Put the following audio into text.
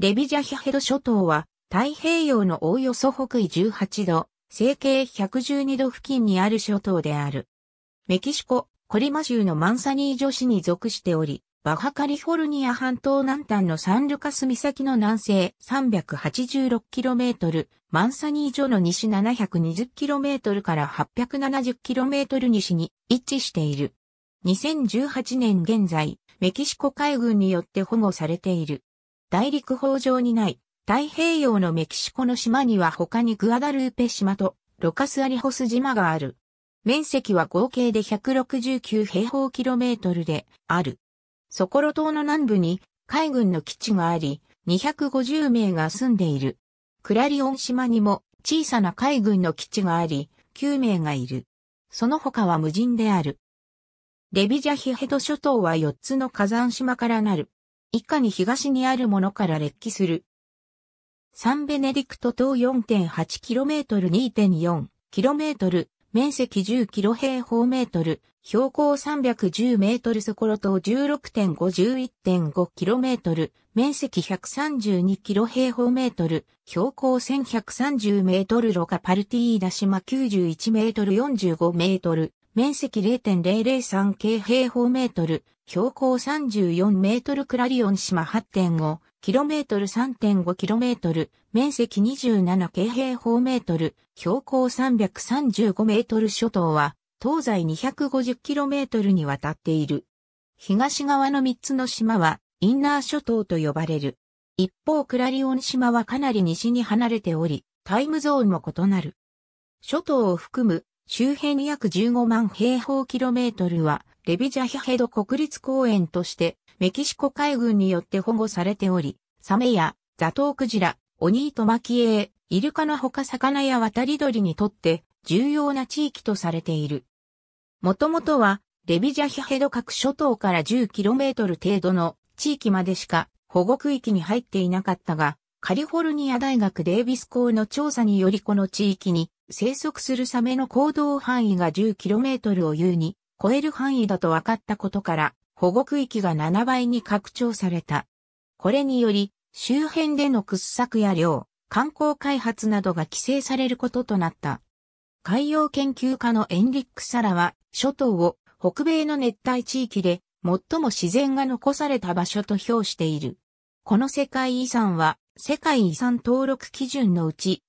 レビジャヒヘド諸島は太平洋のおおよそ北緯18度、西経112度付近にある諸島である。メキシコ、コリマ州のマンサニー女子に属しており、バハカリフォルニア半島南端のサンルカス岬の南西 386km、マンサニージの西 720km から 870km 西に位置している。2018年現在、メキシコ海軍によって保護されている。大陸法上にない、太平洋のメキシコの島には他にグアダルーペ島とロカスアリホス島がある。面積は合計で169平方キロメートルである。ソコロ島の南部に海軍の基地があり、250名が住んでいる。クラリオン島にも小さな海軍の基地があり、9名がいる。その他は無人である。レビジャヒヘド諸島は4つの火山島からなる。以下に東にあるものから列記する。サンベネディクト島 4.8km2.4km、面積 10km 平方メートル、標高310 m ートそころ島 16.51.5km、面積 132km 平方メートル、標高1130 m ロカパルティーダ島91 m 45 m 面積0.003系平方メートル、標高34メートルクラリオン島 8.5km 3.5km、面積27系平方メートル、標高335メートル諸島は、東西 250km にわたっている。東側の3つの島は、インナー諸島と呼ばれる。一方クラリオン島はかなり西に離れており、タイムゾーンも異なる。諸島を含む周辺約15万平方キロメートルは、レビジャヒヘド国立公園として、メキシコ海軍によって保護されており、サメやザトウクジラ、オニートマキエイ、イルカのほか魚や渡り鳥にとって重要な地域とされている。もともとは、レビジャヒヘド各諸島から 10km 程度の地域までしか保護区域に入っていなかったが、カリフォルニア大学デイビス校の調査によりこの地域に生息するサメの行動範囲が 10km を優に超える範囲だと分かったことから、保護区域が7倍に拡張された。これにより、周辺での掘削や漁、観光開発などが規制されることとなった。海洋研究家のエンリック・サラは、諸島を北米の熱帯地域で最も自然が残された場所と評している。この世界遺産は世界遺産登録基準のうち